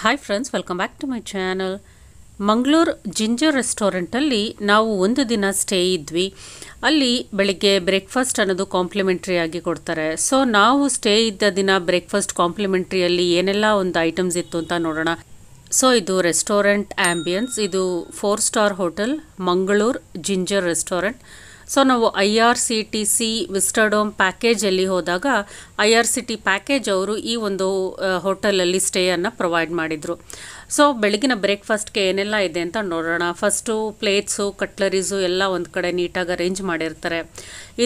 hi friends welcome back to my channel Mangaluru ginger ರೆಸ್ಟೋರೆಂಟಲ್ಲಿ ನಾವು ಒಂದು ದಿನ ಸ್ಟೇ ಇದ್ವಿ ಅಲ್ಲಿ ಬೆಳಗ್ಗೆ ಬ್ರೇಕ್ಫಾಸ್ಟ್ ಅನ್ನೋದು ಕಾಂಪ್ಲಿಮೆಂಟ್ರಿ ಆಗಿ ಕೊಡ್ತಾರೆ ಸೊ ನಾವು ಸ್ಟೇ ಇದ್ದ ದಿನ ಬ್ರೇಕ್ಫಾಸ್ಟ್ ಕಾಂಪ್ಲಿಮೆಂಟ್ರಿಯಲ್ಲಿ ಏನೆಲ್ಲ ಒಂದು ಐಟಮ್ಸ್ ಇತ್ತು ಅಂತ ನೋಡೋಣ ಸೊ ಇದು ರೆಸ್ಟೋರೆಂಟ್ ಆ್ಯಂಬಿಯನ್ಸ್ ಇದು four star hotel Mangaluru ginger restaurant so ನಾವು I R C T C vistadome ಪ್ಯಾಕೇಜಲ್ಲಿ ಹೋದಾಗ I R C T package ಅವರು ಈ ಒಂದು ಹೋಟೆಲಲ್ಲಿ ಸ್ಟೇಯನ್ನು ಪ್ರೊವೈಡ್ ಮಾಡಿದರು ಸೊ ಬೆಳಗಿನ ಬ್ರೇಕ್ಫಾಸ್ಟ್ಗೆ ಏನೆಲ್ಲ ಇದೆ ಅಂತ ನೋಡೋಣ ಫಸ್ಟು ಪ್ಲೇಟ್ಸು ಕಟ್ಲರೀಸು ಎಲ್ಲ ಒಂದು ಕಡೆ ನೀಟಾಗಿ ಅರೇಂಜ್ ಮಾಡಿರ್ತಾರೆ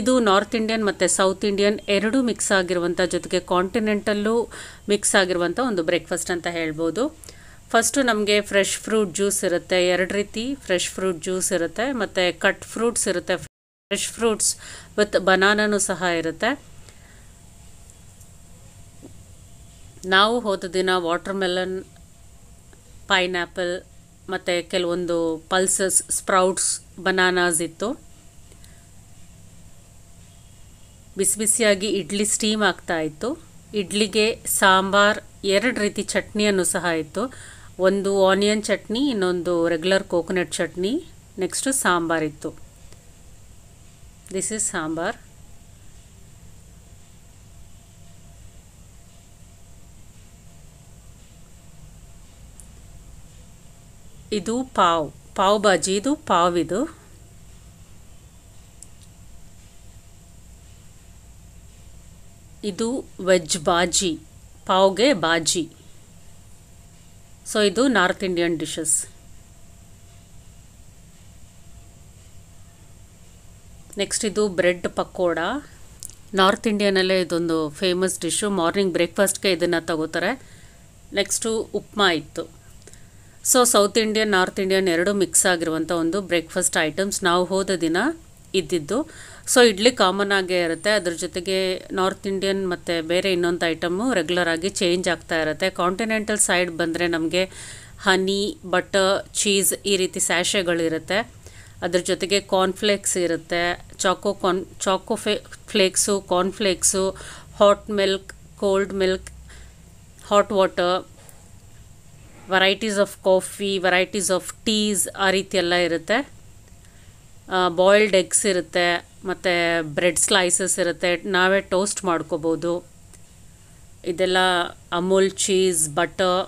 ಇದು ನಾರ್ತ್ ಇಂಡಿಯನ್ ಮತ್ತು ಸೌತ್ ಇಂಡಿಯನ್ ಎರಡೂ ಮಿಕ್ಸ್ ಆಗಿರುವಂಥ ಜೊತೆಗೆ ಕಾಂಟಿನೆಂಟಲ್ಲೂ ಮಿಕ್ಸ್ ಆಗಿರುವಂಥ ಒಂದು ಬ್ರೇಕ್ಫಾಸ್ಟ್ ಅಂತ ಹೇಳ್ಬೋದು ಫಸ್ಟು ನಮಗೆ ಫ್ರೆಶ್ ಫ್ರೂಟ್ ಜ್ಯೂಸ್ ಇರುತ್ತೆ ಎರಡು ರೀತಿ ಫ್ರೆಶ್ ಫ್ರೂಟ್ ಜ್ಯೂಸ್ ಇರುತ್ತೆ ಮತ್ತು ಕಟ್ ಫ್ರೂಟ್ಸ್ ಇರುತ್ತೆ ಫ್ರೆಶ್ ಫ್ರೂಟ್ಸ್ ವಿತ್ ಬನಾನೂ ಸಹ ಇರುತ್ತೆ ನಾವು ಹೋದ ದಿನ ವಾಟರ್ ಮೆಲನ್ ಪೈನ್ಯಾಪಲ್ ಮತ್ತು ಕೆಲವೊಂದು ಪಲ್ಸಸ್ ಸ್ಪ್ರೌಟ್ಸ್ ಬನಾನಾಸ್ ಇತ್ತು ಬಿಸಿ ಬಿಸಿಯಾಗಿ ಇಡ್ಲಿ ಸ್ಟೀಮ್ ಆಗ್ತಾ ಇತ್ತು ಇಡ್ಲಿಗೆ ಸಾಂಬಾರ್ ಎರಡು ರೀತಿ ಚಟ್ನಿಯನ್ನು ಸಹ ಇತ್ತು ಒಂದು ಆನಿಯನ್ ಚಟ್ನಿ ಇನ್ನೊಂದು ರೆಗ್ಯುಲರ್ ಕೋಕೋನಟ್ ಚಟ್ನಿ ನೆಕ್ಸ್ಟು ಇತ್ತು this is sambar ಇದು ಪಾವ್ ಪಾವ್ ಬಾಜಿ ಇದು ಪಾವ್ ಇದು ಇದು ವೆಜ್ ಬಾಜಿ ಪಾವ್ಗೆ ಬಾಜಿ ಸೊ ಇದು ನಾರ್ತ್ ಇಂಡಿಯನ್ ಡಿಶಸ್ ನೆಕ್ಸ್ಟ್ ಇದು ಬ್ರೆಡ್ ಪಕೋಡ ನಾರ್ತ್ ಇಂಡಿಯನಲ್ಲೇ ಇದೊಂದು ಫೇಮಸ್ ಡಿಶ್ಶು ಮಾರ್ನಿಂಗ್ ಬ್ರೇಕ್ಫಾಸ್ಟ್ಗೆ ಇದನ್ನು ತಗೋತಾರೆ ನೆಕ್ಸ್ಟು ಉಪ್ಮಾ ಇತ್ತು so south Indian north Indian ಎರಡೂ ಮಿಕ್ಸ್ ಆಗಿರುವಂಥ ಒಂದು ಬ್ರೇಕ್ಫಾಸ್ಟ್ ಐಟಮ್ಸ್ ನಾವು ಹೋದ ದಿನ ಇದ್ದಿದ್ದು ಸೊ ಇಡ್ಲಿ ಕಾಮನ್ ಆಗೇ ಇರುತ್ತೆ ಅದ್ರ ಜೊತೆಗೆ ನಾರ್ತ್ ಇಂಡಿಯನ್ ಮತ್ತು ಬೇರೆ ಇನ್ನೊಂದು ಐಟಮು ರೆಗ್ಯುಲರಾಗಿ ಚೇಂಜ್ ಆಗ್ತಾ ಇರುತ್ತೆ ಕಾಂಟಿನೆಂಟಲ್ ಸೈಡ್ ಬಂದರೆ ನಮಗೆ ಹನಿ ಬಟರ್ ಚೀಸ್ ಈ ರೀತಿ ಸ್ಯಾಷೆಗಳಿರುತ್ತೆ ಅದ್ರ ಜೊತೆಗೆ ಕಾರ್ನ್ಫ್ಲೇಕ್ಸ್ ಇರುತ್ತೆ ಚಾಕೋ ಕಾರ್ನ್ ಚಾಕೋ ಫೇ flakes cornflakes hot milk cold milk hot water varieties of coffee varieties of teas ಆ ರೀತಿ ಇರುತ್ತೆ ಬಾಯ್ಲ್ಡ್ ಎಗ್ಸ್ ಇರುತ್ತೆ ಮತ್ತು ಬ್ರೆಡ್ ಸ್ಲೈಸಸ್ ಇರುತ್ತೆ ನಾವೇ ಟೋಸ್ಟ್ ಮಾಡ್ಕೋಬೋದು ಇದೆಲ್ಲ Amul cheese butter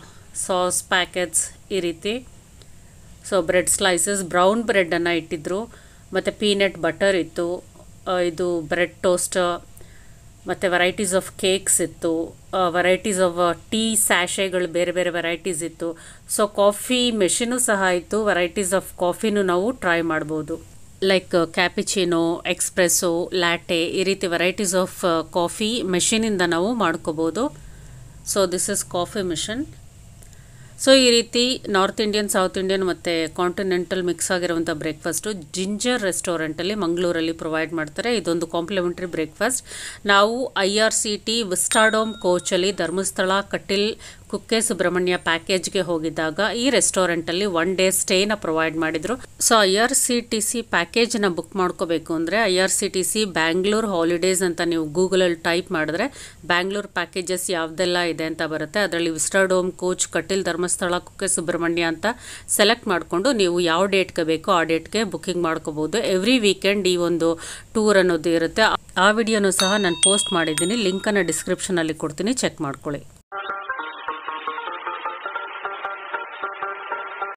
sauce packets ಈ ರೀತಿ ಸೊ ಬ್ರೆಡ್ ಸ್ಲೈಸಸ್ ಬ್ರೌನ್ ಬ್ರೆಡನ್ನು ಇಟ್ಟಿದ್ದರು ಮತ್ತು ಪೀನಟ್ ಬಟರ್ ಇತ್ತು ಇದು ಬ್ರೆಡ್ ಟೋಸ್ಟ್ ಮತ್ತು ವೆರೈಟೀಸ್ ಆಫ್ ಕೇಕ್ಸ್ ಇತ್ತು ವೆರೈಟೀಸ್ ಆಫ್ ಟೀ ಸ್ಯಾಷೆಗಳು ಬೇರೆ ಬೇರೆ ವೆರೈಟೀಸ್ ಇತ್ತು ಸೊ ಕಾಫಿ ಮೆಷಿನೂ ಸಹ ಇತ್ತು ವೆರೈಟೀಸ್ ಆಫ್ ಕಾಫಿನೂ ನಾವು ಟ್ರೈ ಮಾಡ್ಬೋದು ಲೈಕ್ ಕ್ಯಾಪಿಚಿನೋ ಎಕ್ಸ್ಪ್ರೆಸ್ಸೋ ಲ್ಯಾಟೆ ಈ ರೀತಿ ವೆರೈಟೀಸ್ ಆಫ್ ಕಾಫಿ ಮೆಷಿನಿಂದ ನಾವು ಮಾಡ್ಕೋಬೋದು so this is coffee machine so ಈ ರೀತಿ ನಾರ್ತ್ ಇಂಡಿಯನ್ ಸೌತ್ ಇಂಡಿಯನ್ ಮತ್ತು ಕಾಂಟಿನೆಂಟಲ್ ಮಿಕ್ಸ್ ಆಗಿರುವಂಥ ಬ್ರೇಕ್ಫಾಸ್ಟು ಜಿಂಜರ್ ರೆಸ್ಟೋರೆಂಟಲ್ಲಿ ಮಂಗಳೂರಲ್ಲಿ ಪ್ರೊವೈಡ್ ಮಾಡ್ತಾರೆ ಇದೊಂದು ಕಾಂಪ್ಲಿಮೆಂಟ್ರಿ ಬ್ರೇಕ್ಫಾಸ್ಟ್ ನಾವು I R C T vistadome ಕೋಚಲ್ಲಿ ಧರ್ಮಸ್ಥಳ ಕಟೀಲ್ ಕುಕ್ಕೆ ಸುಬ್ರಹ್ಮಣ್ಯ ಪ್ಯಾಕೇಜ್ಗೆ ಹೋಗಿದ್ದಾಗ ಈ ರೆಸ್ಟೋರೆಂಟಲ್ಲಿ ಒನ್ ಡೇ ಸ್ಟೇನ ಪ್ರೊವೈಡ್ ಮಾಡಿದ್ರು so I R C T C ಪ್ಯಾಕೇಜ್ನ ಬುಕ್ ಮಾಡ್ಕೋಬೇಕು ಅಂದರೆ I R C T C Bangalore holidays ಅಂತ ನೀವು ಗೂಗಲಲ್ಲಿ ಟೈಪ್ ಮಾಡಿದ್ರೆ ಬ್ಯಾಂಗ್ಳೂರ್ ಪ್ಯಾಕೇಜಸ್ ಯಾವುದೆಲ್ಲ ಇದೆ ಅಂತ ಬರುತ್ತೆ ಅದರಲ್ಲಿ vistadome coach Kateel Dharmasthala Kukke Subramanya ಅಂತ ಸೆಲೆಕ್ಟ್ ಮಾಡಿಕೊಂಡು ನೀವು ಯಾವ ಡೇಟ್ಗೆ ಬೇಕೋ ಆ ಡೇಟ್ಗೆ ಬುಕ್ಕಿಂಗ್ ಮಾಡ್ಕೋಬೋದು ಎವ್ರಿ ವೀಕೆಂಡ್ ಈ ಒಂದು ಟೂರ್ ಅನ್ನೋದು ಇರುತ್ತೆ ಆ ವಿಡಿಯೋನೂ ಸಹ ನಾನು ಪೋಸ್ಟ್ ಮಾಡಿದ್ದೀನಿ ಲಿಂಕನ್ನು ಡಿಸ್ಕ್ರಿಪ್ಷನಲ್ಲಿ ಕೊಡ್ತೀನಿ ಚೆಕ್ ಮಾಡ್ಕೊಳ್ಳಿ